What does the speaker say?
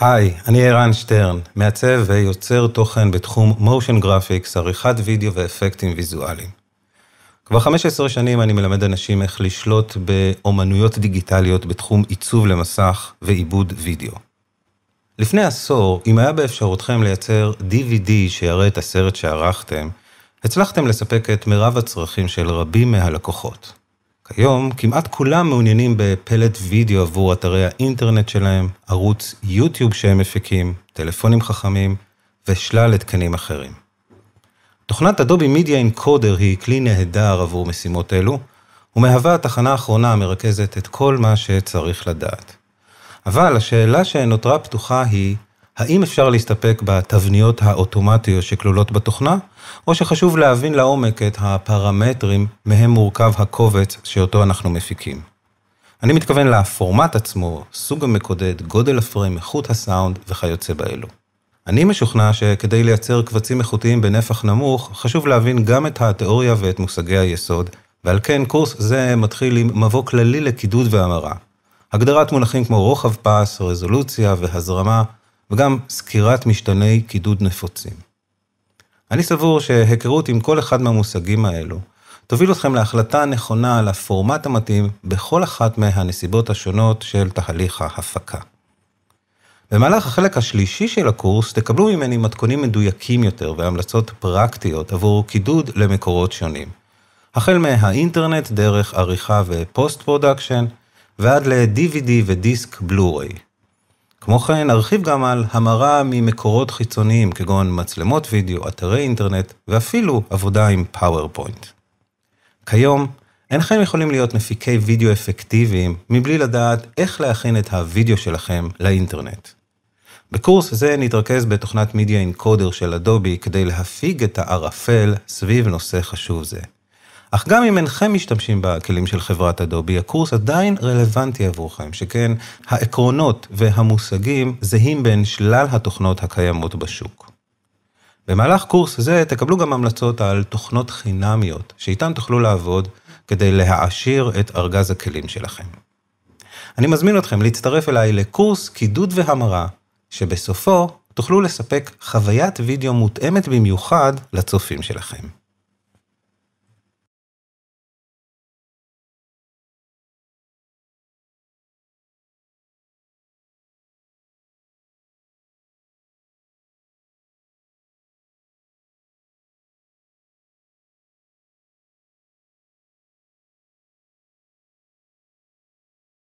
היי, אני ערן שטרן, מעצב ויוצר תוכן בתחום מושן גרפיקס, עריכת וידאו ואפקטים ויזואליים. כבר 15 שנים אני מלמד אנשים איך לשלוט באומנויות דיגיטליות בתחום עיצוב למסך ועיבוד וידאו. לפני עשור, אם היה באפשרותכם לייצר DVD שיראה את הסרט שערכתם, הצלחתם לספק את מירב הצרכים של רבים מהלקוחות. כיום כמעט כולם מעוניינים בפלט וידאו עבור אתרי האינטרנט שלהם, ערוץ יוטיוב שהם מפיקים, טלפונים חכמים ושלל התקנים אחרים. תוכנת אדובי מידיה אינקודר היא כלי נהדר עבור משימות אלו, ומהווה התחנה האחרונה המרכזת את כל מה שצריך לדעת. אבל השאלה שנותרה פתוחה היא, האם אפשר להסתפק בתבניות האוטומטיות שכלולות בתוכנה, או שחשוב להבין לעומק את הפרמטרים מהם מורכב הקובץ שאותו אנחנו מפיקים? אני מתכוון לפורמט עצמו, סוג המקודד, גודל הפריים, איכות הסאונד וכיוצא באלו. אני משוכנע שכדי לייצר קבצים איכותיים בנפח נמוך, חשוב להבין גם את התיאוריה ואת מושגי היסוד, ועל כן קורס זה מתחיל עם מבוא כללי לקידוד והמרה. הגדרת מונחים כמו רוחב פס, רזולוציה והזרמה וגם סקירת משתני קידוד נפוצים. אני סבור שהיכרות עם כל אחד מהמושגים האלו תוביל אתכם להחלטה הנכונה על הפורמט המתאים בכל אחת מהנסיבות השונות של תהליך ההפקה. במהלך החלק השלישי של הקורס תקבלו ממני מתכונים מדויקים יותר והמלצות פרקטיות עבור קידוד למקורות שונים. החל מהאינטרנט דרך עריכה ופוסט פרודקשן ועד ל-DVD ודיסק בלו-ריי. כמו כן, ארחיב גם על המרה ממקורות חיצוניים, כגון מצלמות וידאו, אתרי אינטרנט, ואפילו עבודה עם פאורפוינט. כיום, אינכם יכולים להיות מפיקי וידאו אפקטיביים מבלי לדעת איך להכין את הוידאו שלכם לאינטרנט. בקורס זה נתרכז בתוכנת מידיה אינקודר של אדובי כדי להפיג את הערפל סביב נושא חשוב זה. אך גם אם אינכם משתמשים בכלים של חברת אדובי, הקורס עדיין רלוונטי עבורכם, שכן העקרונות והמושגים זהים בין שלל התוכנות הקיימות בשוק. במהלך קורס זה תקבלו גם המלצות על תוכנות חינמיות, שאיתן תוכלו לעבוד כדי להעשיר את ארגז הכלים שלכם. אני מזמין אתכם להצטרף אליי לקורס קידוד והמרה, שבסופו תוכלו לספק חוויית וידאו מותאמת במיוחד לצופים שלכם.